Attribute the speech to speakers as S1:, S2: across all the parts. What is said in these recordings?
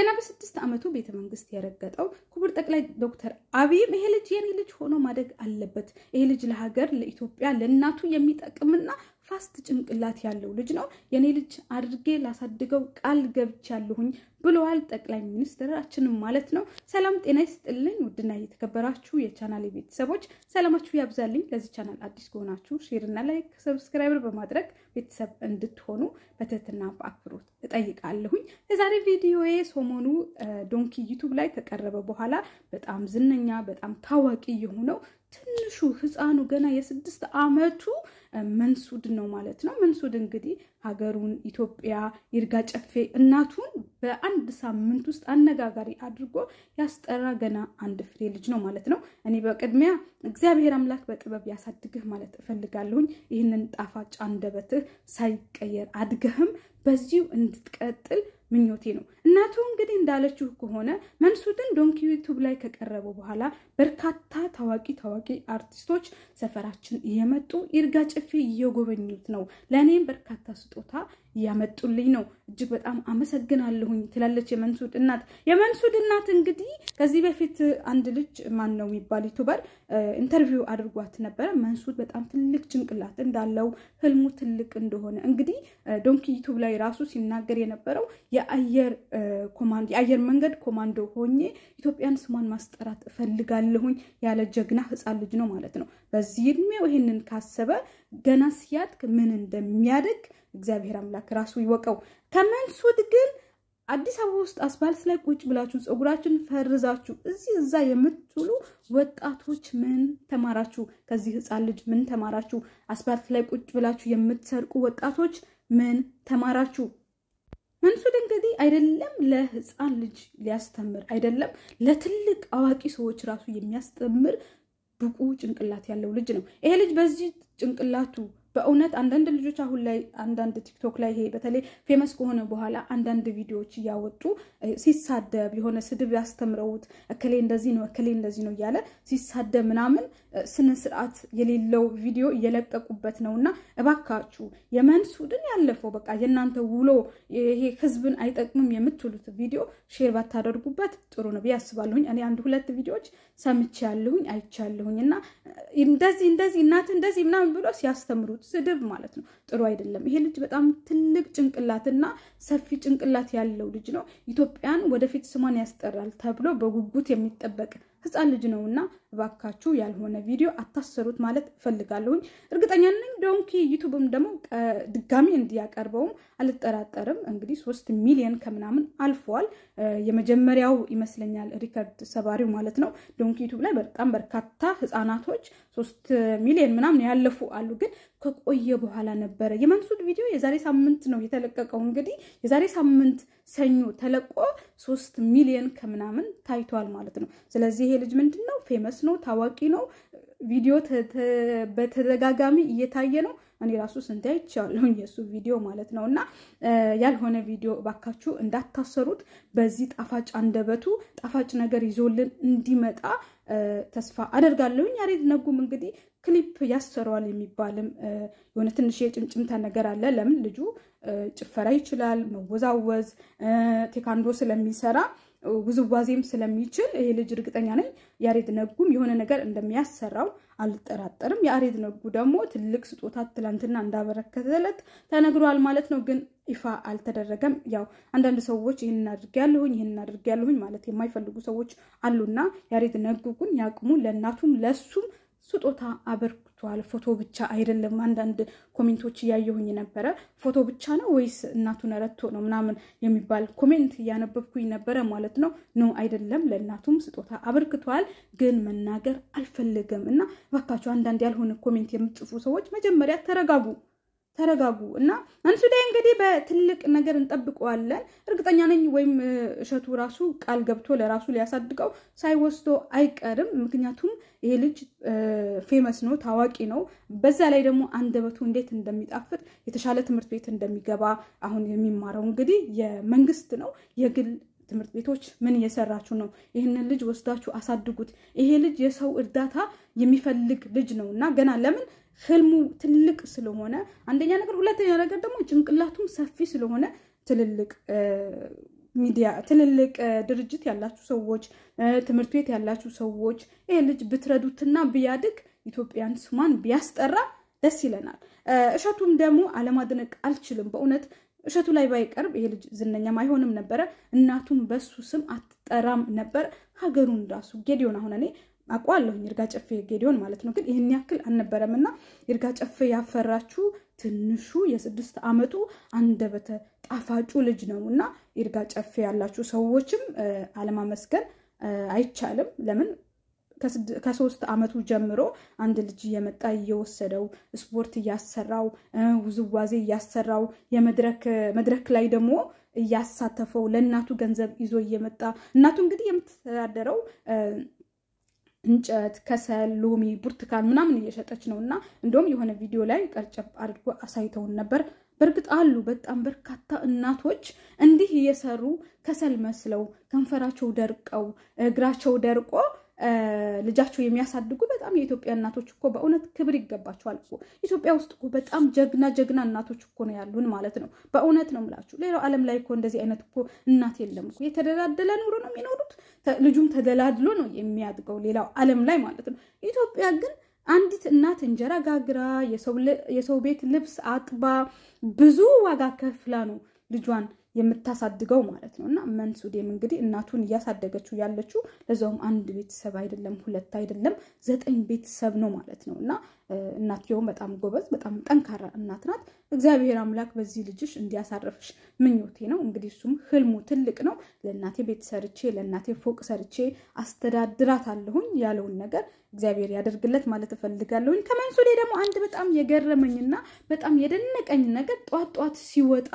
S1: ገና በስድስት ዓመቱ ቤተ መንግስት የረገጠው ክቡር ጠቅላይ ዶክተር አብይም ይሄ ልጅ የኔ ልጅ ሆኖ ማደግ አለበት፣ ይሄ ልጅ ለሀገር፣ ለኢትዮጵያ፣ ለእናቱ የሚጠቅምና ፋስት ጭንቅላት ያለው ልጅ ነው፣ የኔ ልጅ አድርጌ ላሳድገው ቃል ገብቻለሁኝ ብለዋል ጠቅላይ ሚኒስትራችንም ማለት ነው። ሰላም ጤና ይስጥልኝ ውድና እየተከበራችሁ የቻናል ቤተሰቦች ሰላማችሁ ያብዛልኝ። ለዚህ ቻናል አዲስ ከሆናችሁ ሼርና ላይክ፣ ሰብስክራይብር በማድረግ ቤተሰብ እንድትሆኑ በትህትና በአክብሮት እጠይቃለሁኝ። የዛሬ ቪዲዮዬ ሰሞኑ ዶንኪ ዩቱብ ላይ ከቀረበ በኋላ በጣም ዝነኛ በጣም ታዋቂ የሆነው ትንሹ ህፃኑ ገና የስድስት አመቱ መንሱድ ነው ማለት ነው። መንሱድ እንግዲህ ሀገሩን ኢትዮጵያ ይርጋ ጨፌ እናቱን በአንድ ሳምንት ውስጥ አነጋጋሪ አድርጎ ያስጠራ ገና አንድ ፍሬ ልጅ ነው ማለት ነው። እኔ በቅድሚያ እግዚአብሔር አምላክ በጥበብ ያሳድግህ ማለት እፈልጋለሁኝ። ይህንን ጣፋጭ አንደበትህ ሳይቀየር አድገህም በዚሁ እንድትቀጥል ምኞቴ ነው። እናቱ እንግዲህ እንዳለችው ከሆነ መንሱትን ዶንኪ ዩቱብ ላይ ከቀረቡ በኋላ በርካታ ታዋቂ ታዋቂ አርቲስቶች ሰፈራችን እየመጡ ይርጋ ጨፌ እየጎበኙት ነው። ለእኔም በርካታ ስጦታ እያመጡልኝ ነው። እጅግ በጣም አመሰግናለሁኝ ትላለች የመንሱድ እናት። የመንሱድ እናት እንግዲህ ከዚህ በፊት አንድ ልጅ ማን ነው የሚባል ዩቱበር ኢንተርቪው አድርጓት ነበረ። መንሱድ በጣም ትልቅ ጭንቅላት እንዳለው ህልሙ ትልቅ እንደሆነ እንግዲህ ዶንኪ ዩቱብ ላይ ራሱ ሲናገር የነበረው የአየር የአየር መንገድ ኮማንዶ ሆኜ ኢትዮጵያን ስሟን ማስጠራት እፈልጋለሁኝ ያለ ጀግና ህፃን ልጅ ነው ማለት ነው። በዚህ እድሜው ይህንን ካሰበ ገና ሲያድግ ምን እንደሚያደግ እግዚአብሔር አምላክ ራሱ ይወቀው። ከመንሱድ ግን አዲስ አበባ ውስጥ አስፋልት ላይ ቁጭ ብላችሁ ፀጉራችን ፈርዛችሁ እዚህ እዛ የምትሉ ወጣቶች ምን ተማራችሁ? ከዚህ ህፃን ልጅ ምን ተማራችሁ? አስፋልት ላይ ቁጭ ብላችሁ የምትሰርቁ ወጣቶች ምን ተማራችሁ? መንሱድ እንግዲህ አይደለም ለህፃን ልጅ ሊያስተምር አይደለም ለትልቅ አዋቂ ሰዎች ራሱ የሚያስተምር ብቁ ጭንቅላት ያለው ልጅ ነው። ይሄ ልጅ በዚህ ጭንቅላቱ በእውነት አንዳንድ ልጆች አሁን ላይ አንዳንድ ቲክቶክ ላይ ይሄ በተለይ ፌመስ ከሆነ በኋላ አንዳንድ ቪዲዮዎች እያወጡ ሲሳደብ የሆነ ስድብ ያስተምረውት እከሌ እንደዚህ ነው እከሌ እንደዚህ ነው እያለ ሲሳደብ ምናምን ስነ ስርዓት የሌለው ቪዲዮ እየለቀቁበት ነው እና እባካችሁ የመንሱድን ያለፈው በቃ የእናንተ ውሎ ይሄ ህዝብን አይጠቅምም የምትሉት ቪዲዮ ሼር ባታደርጉበት ጥሩ ነው ብዬ አስባለሁኝ። እኔ አንድ ሁለት ቪዲዮዎች ያለሁኝ አይቻለሁኝ እና እንደዚህ እንደዚህ እናት እንደዚህ ምናምን ብሎ ሲያስተምሩ የሚያደርጉት ስድብ ማለት ነው። ጥሩ አይደለም። ይሄ ልጅ በጣም ትልቅ ጭንቅላትና ሰፊ ጭንቅላት ያለው ልጅ ነው። ኢትዮጵያን ወደፊት ስሟን ያስጠራል ተብሎ በጉጉት የሚጠበቅ ህፃን ልጅ ነው እና እባካችሁ ያልሆነ ቪዲዮ አታሰሩት ማለት እፈልጋለሁኝ። እርግጠኛ ነኝ ዶንኪ ዩቱብም ደግሞ ድጋሚ እንዲያቀርበውም አልጠራጠርም። እንግዲህ ሶስት ሚሊዮን ከምናምን አልፈዋል። የመጀመሪያው ይመስለኛል ሪከርድ ሰባሪው ማለት ነው። ዶንኪ ዩቱብ ላይ በጣም በርካታ ህፃናቶች ሶስት ሚሊዮን ምናምን ያለፉ አሉ። ግን ከቆየ በኋላ ነበረ የመንሱድ ቪዲዮ የዛሬ ሳምንት ነው የተለቀቀው። እንግዲህ የዛሬ ሳምንት ሰኞ ተለቆ ሶስት ሚሊዮን ከምናምን ታይቷል ማለት ነው። ስለዚህ ይሄ ልጅ ምንድን ነው ፌመስ ነው፣ ታዋቂ ነው። ቪዲዮ በተደጋጋሚ እየታየ ነው። እኔ ራሱ ስንት አይቻለሁኝ የእሱ ቪዲዮ ማለት ነው። እና ያልሆነ ቪዲዮ እባካችሁ እንዳታሰሩት። በዚህ ጣፋጭ አንደበቱ ጣፋጭ ነገር ይዞልን እንዲመጣ ተስፋ አደርጋለሁኝ። ያሬድ ነጉም እንግዲህ ክሊፕ ያሰረዋል የሚባልም የሆነ ትንሽ የጭምጭምታ ነገር አለ። ለምን ልጁ ጭፈራ ይችላል፣ መወዛወዝ፣ ቴካንዶ ስለሚሰራ ውዝዋዜም ስለሚችል ይሄ ልጅ እርግጠኛ ነኝ ያሬድ ነጉም የሆነ ነገር እንደሚያሰራው አልጠራጠርም። የአሬድ ነጉ ደግሞ ትልቅ ስጦታ ትላንትና እንዳበረከተለት ተነግሯል ማለት ነው። ግን ይፋ አልተደረገም። ያው አንዳንድ ሰዎች ያለሁኝ ይህን አድርግ ያለሁኝ ማለት የማይፈልጉ ሰዎች አሉና የአሬድ ነጉ ግን ያቅሙ ለእናቱም ለሱም ስጦታ አበርኩ ተሰጥቷል። ፎቶ ብቻ አይደለም። አንዳንድ ኮሜንቶች እያየሁኝ ነበረ። ፎቶ ብቻ ነው ወይስ እናቱን ረቶ ነው ምናምን የሚባል ኮሜንት እያነበብኩኝ ነበረ ማለት ነው። ኖ አይደለም፣ ለእናቱም ስጦታ አበርክቷል። ግን መናገር አልፈልግም። እና ባካችሁ አንዳንድ ያልሆነ ኮሜንት የምትጽፉ ሰዎች መጀመሪያ ተረጋጉ። ተረጋጉ እና መንሱ ላይ እንግዲህ በትልቅ ነገር እንጠብቀዋለን። እርግጠኛ ነኝ ወይም እሸቱ ራሱ ቃል ገብቶ ለራሱ ሊያሳድቀው ሳይወስዶ አይቀርም። ምክንያቱም ይሄ ልጅ ፌመስ ነው፣ ታዋቂ ነው። በዛ ላይ ደግሞ አንደበቱ እንዴት እንደሚጣፍጥ የተሻለ ትምህርት ቤት እንደሚገባ አሁን የሚማረው እንግዲህ የመንግስት ነው የግል ትምህርት ቤቶች ምን እየሰራችሁ ነው? ይህንን ልጅ ወስዳችሁ አሳድጉት። ይሄ ልጅ የሰው እርዳታ የሚፈልግ ልጅ ነው እና ገና ለምን ህልሙ ትልቅ ስለሆነ አንደኛ ነገር፣ ሁለተኛ ነገር ደግሞ ጭንቅላቱም ሰፊ ስለሆነ ትልልቅ ሚዲያ ትልልቅ ድርጅት ያላችሁ ሰዎች፣ ትምህርት ቤት ያላችሁ ሰዎች ይሄ ልጅ ብትረዱትና ብያድግ ኢትዮጵያን ስሟን ቢያስጠራ ደስ ይለናል። እሸቱም ደግሞ አለማድነቅ አልችልም በእውነት እሸቱ ላይ ባይቀርብ ይሄ ልጅ ዝነኛም አይሆንም ነበረ። እናቱም በሱ ስም አትጠራም ነበር። ሀገሩን እንዳሱ ጌዲዮን አሁን እኔ አውቀዋለሁኝ ይርጋ ጨፌ ጌዲዮን ማለት ነው። ግን ይህን ያክል አልነበረም እና ይርጋ ጨፌ ያፈራችው ትንሹ የስድስት ዓመቱ አንደበተ ጣፋጩ ልጅ ነው እና ይርጋ ጨፌ ያላችሁ ሰዎችም አለማመስገን አይቻልም። ለምን ከሶስት አመቱ ጀምሮ አንድ ልጅ እየመጣ እየወሰደው ስፖርት እያሰራው ውዝዋዜ እያሰራው መድረክ ላይ ደግሞ እያሳተፈው ለእናቱ ገንዘብ ይዞ እየመጣ እናቱ እንግዲህ የምትተዳደረው እንጨት፣ ከሰል፣ ሎሚ፣ ብርቱካን ምናምን እየሸጠች ነው እና እንደውም የሆነ ቪዲዮ ላይ ቀርጨብ አድርጎ አሳይተውን ነበር። በእርግጥ አሉ በጣም በርካታ እናቶች እንዲህ እየሰሩ ከሰል መስለው ከንፈራቸው ደርቀው እግራቸው ደርቆ ልጃቸው የሚያሳድጉ በጣም የኢትዮጵያ እናቶች እኮ በእውነት ክብር ይገባቸዋል እኮ። ኢትዮጵያ ውስጥ እኮ በጣም ጀግና ጀግና እናቶች እኮ ነው ያሉን ማለት ነው። በእውነት ነው ምላችሁ። ሌላው ዓለም ላይ እኮ እንደዚህ አይነት እኮ እናት የለም እኮ። የተደላደለ ኑሮ ነው የሚኖሩት። ልጁም ተደላድሎ ነው የሚያድገው ሌላው ዓለም ላይ ማለት ነው። ኢትዮጵያ ግን አንዲት እናት እንጀራ ጋግራ የሰው ቤት ልብስ አጥባ ብዙ ዋጋ ከፍላ ነው ልጇን የምታሳድገው ማለት ነው። እና መንሱዴም እንግዲህ እናቱን እያሳደገችው ያለችው ለዛውም አንድ ቤተሰብ አይደለም፣ ሁለት አይደለም፣ ዘጠኝ ቤተሰብ ነው ማለት ነው። እና እናትየውም በጣም ጎበዝ፣ በጣም ጠንካራ እናት ናት። እግዚአብሔር አምላክ በዚህ ልጅሽ እንዲያሳርፍሽ ምኞቴ ነው። እንግዲህ እሱም ህልሙ ትልቅ ነው። ለእናቴ ቤት ሰርቼ ለእናቴ ፎቅ ሰርቼ አስተዳድራት አለሁኝ ያለውን ነገር እግዚአብሔር ያደርግለት ማለት እፈልጋለሁኝ። ከመንሱዴ ደግሞ አንድ በጣም የገረመኝና በጣም የደነቀኝ ነገር ጧት ጧት ሲወጣ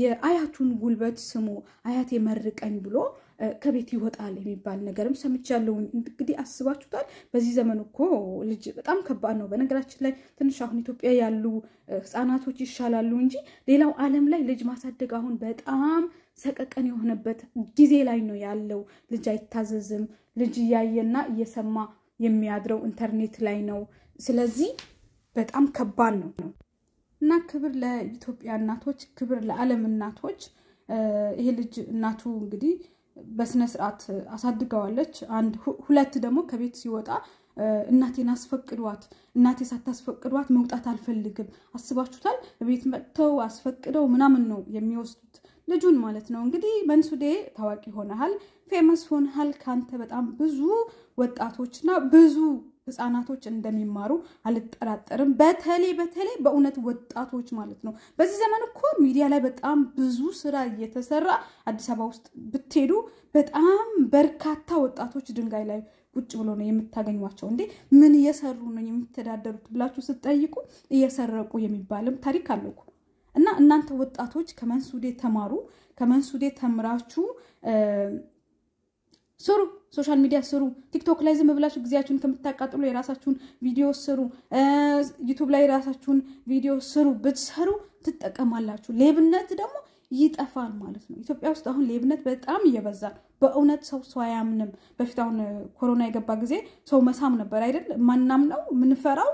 S1: የአያቱን ጉልበት ስሙ አያቴ መርቀኝ ብሎ ከቤት ይወጣል የሚባል ነገርም ሰምቻለሁኝ። እንግዲህ አስባችሁታል። በዚህ ዘመን እኮ ልጅ በጣም ከባድ ነው። በነገራችን ላይ ትንሽ አሁን ኢትዮጵያ ያሉ ህፃናቶች ይሻላሉ እንጂ ሌላው ዓለም ላይ ልጅ ማሳደግ አሁን በጣም ሰቀቀን የሆነበት ጊዜ ላይ ነው ያለው። ልጅ አይታዘዝም። ልጅ እያየና እየሰማ የሚያድረው ኢንተርኔት ላይ ነው። ስለዚህ በጣም ከባድ ነው። እና ክብር ለኢትዮጵያ እናቶች፣ ክብር ለዓለም እናቶች። ይሄ ልጅ እናቱ እንግዲህ በስነ ስርዓት አሳድገዋለች። አንድ ሁለት ደግሞ ከቤት ሲወጣ እናቴን አስፈቅዷት፣ እናቴ ሳታስፈቅዷት መውጣት አልፈልግም። አስባችሁታል? ቤት መጥተው አስፈቅደው ምናምን ነው የሚወስዱት ልጁን ማለት ነው። እንግዲህ መንሱዴ ታዋቂ ሆነሃል፣ ፌመስ ሆነሃል። ከአንተ በጣም ብዙ ወጣቶች እና ብዙ ህጻናቶች እንደሚማሩ አልጠራጠርም። በተለይ በተለይ በእውነት ወጣቶች ማለት ነው። በዚህ ዘመን እኮ ሚዲያ ላይ በጣም ብዙ ስራ እየተሰራ አዲስ አበባ ውስጥ ብትሄዱ በጣም በርካታ ወጣቶች ድንጋይ ላይ ቁጭ ብሎ ነው የምታገኟቸው። እንዴ ምን እየሰሩ ነው የሚተዳደሩት ብላችሁ ስትጠይቁ እየሰረቁ የሚባልም ታሪክ አለው እና እናንተ ወጣቶች ከመንሱዴ ተማሩ፣ ከመንሱዴ ተምራችሁ ስሩ። ሶሻል ሚዲያ ስሩ። ቲክቶክ ላይ ዝም ብላችሁ ጊዜያችሁን ከምታቃጥሉ የራሳችሁን ቪዲዮ ስሩ። ዩቱብ ላይ የራሳችሁን ቪዲዮ ስሩ። ብትሰሩ ትጠቀማላችሁ። ሌብነት ደግሞ ይጠፋል ማለት ነው። ኢትዮጵያ ውስጥ አሁን ሌብነት በጣም እየበዛ በእውነት ሰው ሰው አያምንም። በፊት አሁን ኮሮና የገባ ጊዜ ሰው መሳም ነበር አይደል? ማናምነው ምንፈራው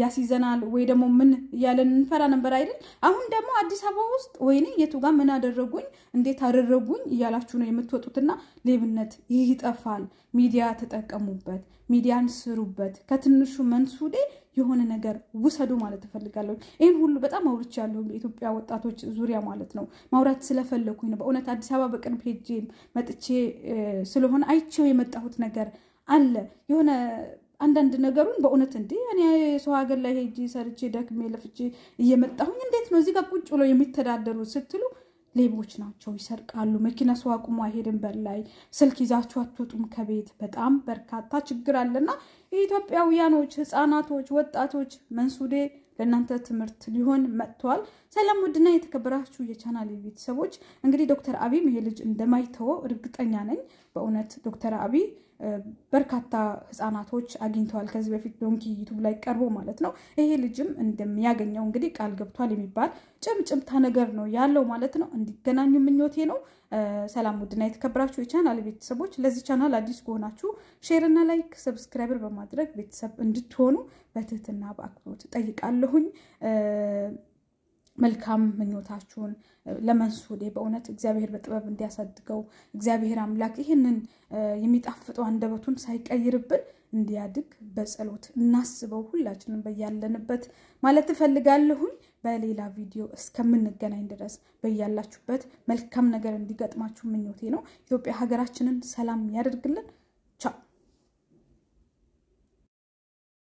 S1: ያስይዘናል ወይ ደግሞ ምን እያለን እንፈራ ነበር አይደል? አሁን ደግሞ አዲስ አበባ ውስጥ ወይኔ የቱ ጋር ምን አደረጉኝ፣ እንዴት አደረጉኝ እያላችሁ ነው የምትወጡትና ሌብነት ይጠፋል። ሚዲያ ተጠቀሙበት፣ ሚዲያን ስሩበት። ከትንሹ መንሱዴ የሆነ ነገር ውሰዱ ማለት እፈልጋለሁ። ይህን ሁሉ በጣም አውርቻለሁ በኢትዮጵያ ወጣቶች ዙሪያ ማለት ነው። ማውራት ስለፈለኩኝ ነው። በእውነት አዲስ አበባ በቅርብ ሄጄ መጥቼ ስለሆነ አይቼው የመጣሁት ነገር አለ የሆነ አንዳንድ ነገሩን በእውነት እንዴ እኔ ሰው ሀገር ላይ ሄጂ ሰርቼ ደክሜ ለፍቼ እየመጣሁኝ እንዴት ነው እዚህ ጋር ቁጭ ብሎ የሚተዳደሩ ስትሉ ሌቦች ናቸው፣ ይሰርቃሉ። መኪና ሰው አቁሞ አይሄድም። በላይ ስልክ ይዛችሁ አትወጡም ከቤት። በጣም በርካታ ችግር አለና የኢትዮጵያውያኖች ህፃናቶች፣ ወጣቶች መንሱዴ ለእናንተ ትምህርት ሊሆን መጥተዋል። ሰላም ውድና የተከበራችሁ የቻናል ቤተሰቦች፣ እንግዲህ ዶክተር አብይም ይሄ ልጅ እንደማይተወው እርግጠኛ ነኝ። በእውነት ዶክተር አብይ በርካታ ህጻናቶች አግኝተዋል። ከዚህ በፊት ዶንኪ ዩቱብ ላይ ቀርቦ ማለት ነው። ይሄ ልጅም እንደሚያገኘው እንግዲህ ቃል ገብቷል የሚባል ጭምጭምታ ነገር ነው ያለው ማለት ነው። እንዲገናኙ ምኞቴ ነው። ሰላም ውድና የተከበራችሁ የቻናል ቤተሰቦች፣ ለዚህ ቻናል አዲስ ከሆናችሁ ሼርና ላይክ፣ ሰብስክራይበር በማድረግ ቤተሰብ እንድትሆኑ በትህትና በአክብሮት ጠይቃለሁኝ። መልካም ምኞታችሁን ለመንሱዴ በእውነት እግዚአብሔር በጥበብ እንዲያሳድገው እግዚአብሔር አምላክ ይህንን የሚጣፍጠው አንደበቱን ሳይቀይርብን እንዲያድግ በጸሎት እናስበው ሁላችንም በያለንበት ማለት እፈልጋለሁኝ። በሌላ ቪዲዮ እስከምንገናኝ ድረስ በያላችሁበት መልካም ነገር እንዲገጥማችሁ ምኞቴ ነው። ኢትዮጵያ ሀገራችንን ሰላም ያደርግልን።